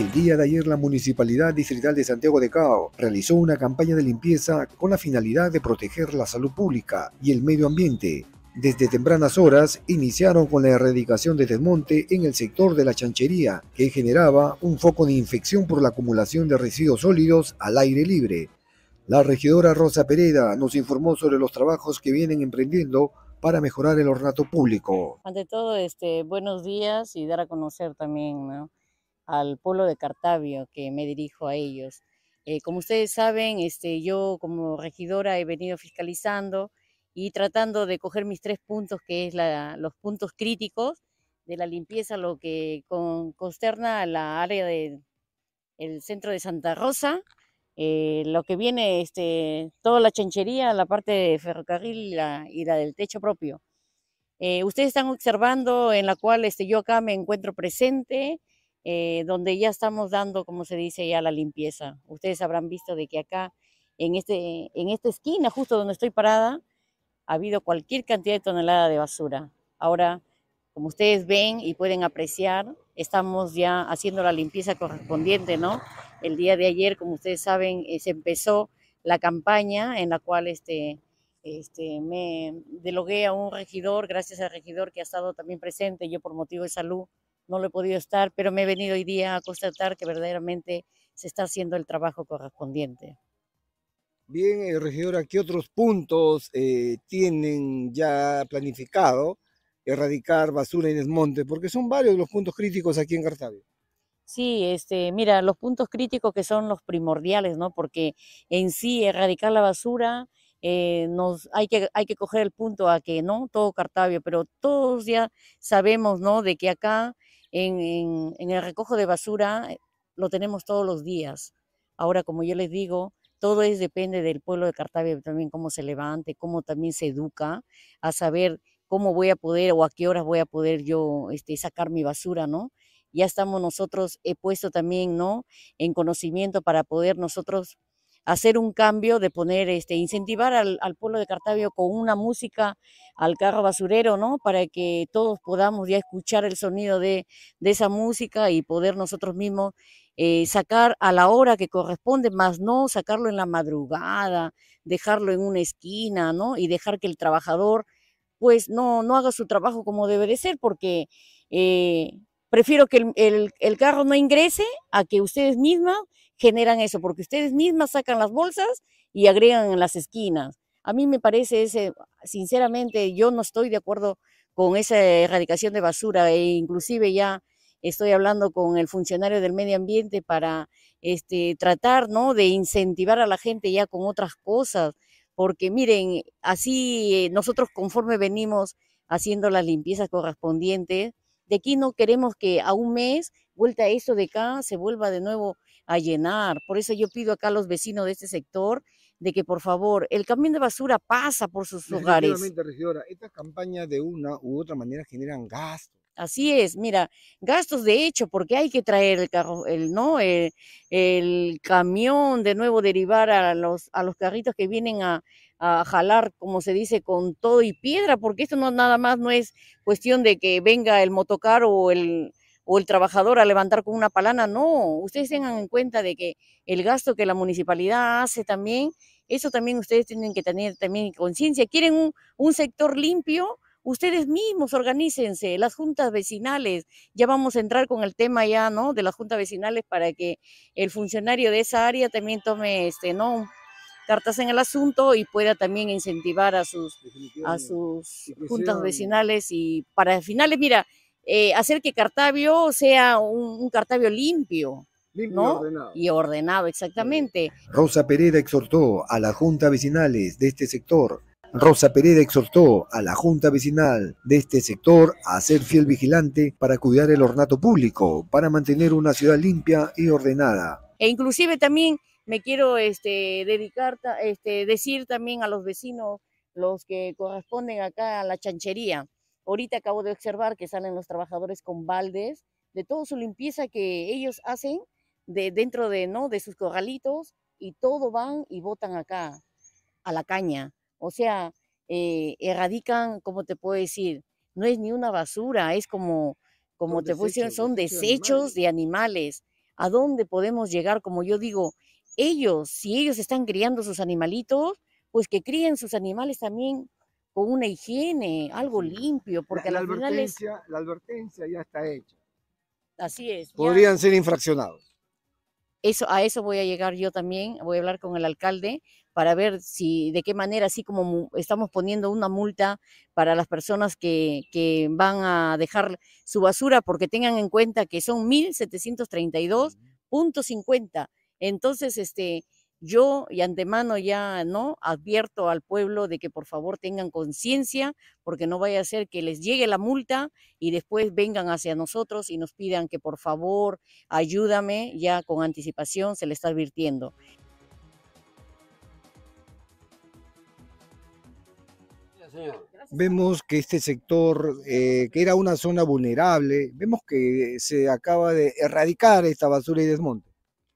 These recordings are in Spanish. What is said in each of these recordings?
El día de ayer la Municipalidad Distrital de Santiago de Cao realizó una campaña de limpieza con la finalidad de proteger la salud pública y el medio ambiente. Desde tempranas horas iniciaron con la erradicación de desmonte en el sector de la chanchería, que generaba un foco de infección por la acumulación de residuos sólidos al aire libre. La regidora Rosa Pereda nos informó sobre los trabajos que vienen emprendiendo para mejorar el ornato público. Ante todo, este, buenos días y dar a conocer también al pueblo de Cartavio, que me dirijo a ellos. Eh, como ustedes saben, este, yo como regidora he venido fiscalizando y tratando de coger mis tres puntos, que es los puntos críticos de la limpieza, lo que consterna la área del centro de Santa Rosa, eh, lo que viene, este, toda la chanchería, la parte de ferrocarril y la, y del techo propio. Eh, ustedes están observando en la cual este, yo acá me encuentro presente, eh, donde ya estamos dando, como se dice, ya la limpieza. Ustedes habrán visto de que acá, en, este, en esta esquina, justo donde estoy parada, ha habido cualquier cantidad de tonelada de basura. Ahora, como ustedes ven y pueden apreciar, estamos ya haciendo la limpieza correspondiente, ¿no? El día de ayer, como ustedes saben, eh, se empezó la campaña en la cual este, este, me delogué a un regidor, gracias al regidor que ha estado también presente, yo por motivo de salud no lo he podido estar, pero me he venido hoy día a constatar que verdaderamente se está haciendo el trabajo correspondiente. Bien, eh, regidora, ¿qué otros puntos eh, tienen ya planificado erradicar basura y desmonte? Porque son varios los puntos críticos aquí en cartavio Sí, este, mira, los puntos críticos que son los primordiales, ¿no? Porque en sí erradicar la basura, eh, nos, hay, que, hay que coger el punto a que no todo Cartavio, pero todos ya sabemos ¿no? de que acá en, el recojo de basura eh, lo tenemos todos los días. Ahora, como yo les digo, todo es depende del pueblo de Cartagena, también cómo se levante, cómo también se educa, a saber cómo voy a poder o a qué horas voy a poder yo este, sacar mi basura, ¿no? Ya estamos nosotros, he puesto también, ¿no? En conocimiento para poder nosotros hacer un cambio, de poner, este, incentivar al, pueblo de Cartavio con una música al carro basurero, ¿no? Para que todos podamos ya escuchar el sonido de, de esa música y poder nosotros mismos eh, sacar a la hora que corresponde, más no sacarlo en la madrugada, dejarlo en una esquina, ¿no? Y dejar que el trabajador, pues, no, no haga su trabajo como debe de ser, porque... Eh, prefiero que el, carro no ingrese a que ustedes mismas generan eso, porque ustedes mismas sacan las bolsas y agregan en las esquinas. A mí me parece ese, sinceramente, yo no estoy de acuerdo con esa erradicación de basura e inclusive ya estoy hablando con el funcionario del medio ambiente para este, tratar ¿no? de incentivar a la gente ya con otras cosas, porque miren, así eh, nosotros conforme venimos haciendo las limpiezas correspondientes, de aquí no queremos que a un mes, vuelta a eso de acá, se vuelva de nuevo a llenar. Por eso yo pido acá a los vecinos de este sector de que por favor el camión de basura pasa por sus hogares. regidora, estas campañas de una u otra manera generan gastos Así es, mira, gastos de hecho, porque hay que traer el carro, el, ¿no? Eh, el, camión, de nuevo derivar a los, a los carritos que vienen a, jalar, como se dice, con todo y piedra, porque esto no nada más no es cuestión de que venga el motocar o el, o el trabajador a levantar con una palana, no, ustedes tengan en cuenta de que el gasto que la municipalidad hace también, eso también ustedes tienen que tener también conciencia. ¿Quieren un sector limpio? ustedes mismos organícense, las juntas vecinales, ya vamos a entrar con el tema ya, ¿no? De las juntas vecinales para que el funcionario de esa área también tome, este, ¿no? Cartas en el asunto y pueda también incentivar a sus, a sus juntas vecinales y para finales, mira, eh, hacer que Cartavio sea un, Cartabio Cartavio limpio, ¿No? y ordenado. exactamente. Rosa Pereda exhortó a las juntas vecinales de este sector Rosa Pereda exhortó a la Junta Vecinal de este sector a ser fiel vigilante para cuidar el ornato público, para mantener una ciudad limpia y ordenada. E inclusive también me quiero este, dedicar, este, decir también a los vecinos, los que corresponden acá a la chanchería. Ahorita acabo de observar que salen los trabajadores con baldes, de toda su limpieza que ellos hacen de, dentro de, ¿no? de sus corralitos y todo van y botan acá a la caña. O sea, eh, erradican, como te puedo decir? No es ni una basura, es como, como te puedo decir, son desechos, de, animales. ¿A dónde podemos llegar? Como yo digo, ellos, si ellos están criando sus animalitos, pues que críen sus animales también con una higiene, algo limpio, porque la, la, advertencia, la advertencia ya está hecha. Así es. Podrían ser infraccionados. Eso, a eso voy a llegar yo también, voy a hablar con el alcalde para ver si de qué manera, así como estamos poniendo una multa para las personas que, van a dejar su basura, porque tengan en cuenta que son 1.732.50. Entonces, este, yo y antemano ya no advierto al pueblo de que por favor tengan conciencia porque no vaya a ser que les llegue la multa y después vengan hacia nosotros y nos pidan que por favor ayúdame ya con anticipación se le está advirtiendo Ah, vemos que este sector, eh, que era una zona vulnerable, vemos que eh, se acaba de erradicar esta basura y desmonte.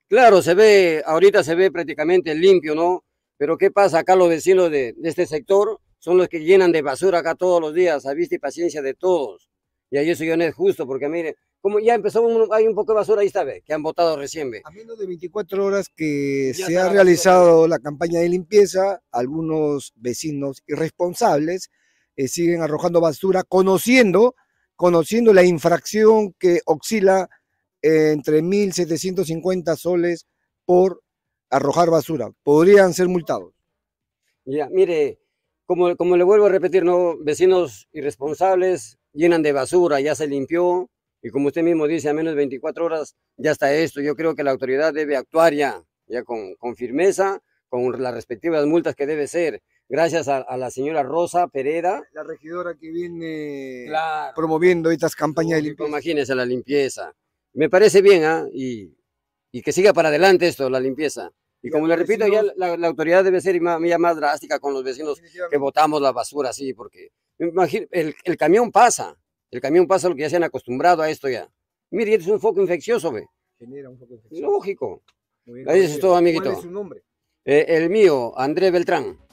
Claro, se ve, ahorita se ve prácticamente limpio, ¿no? Pero ¿qué pasa acá los vecinos de, de este sector? Son los que llenan de basura acá todos los días, a vista y paciencia de todos. Y ahí eso yo no es justo, porque mire, como ya empezó, hay un poco de basura ahí está, que han votado recién, A menos de 24 horas que se ha realizado la campaña de limpieza, algunos vecinos irresponsables eh, siguen arrojando basura, conociendo, conociendo la infracción que oscila eh, entre 1.750 soles por arrojar basura. Podrían ser multados. Ya, mire, como, como le vuelvo a repetir, ¿no? vecinos irresponsables, llenan de basura, ya se limpió y como usted mismo dice, a menos de 24 horas ya está esto. Yo creo que la autoridad debe actuar ya, ya con, firmeza, con las respectivas multas que debe ser. Gracias a, la señora Rosa Pereda. La regidora que viene promoviendo estas campañas de limpieza. Imagínese la limpieza. Me parece bien, ¿ah? Y, y que siga para adelante esto, la limpieza. Y como le repito, ya la, autoridad debe ser más, más drástica con los vecinos que botamos la basura así, porque imagino, el, camión pasa, el camión pasa lo que ya se han acostumbrado a esto ya. Mire, este es un foco infeccioso, ve. Genera un foco infeccioso. Lógico. Ahí es todo, amiguito. nombre? Eh, el mío, Andrés Beltrán.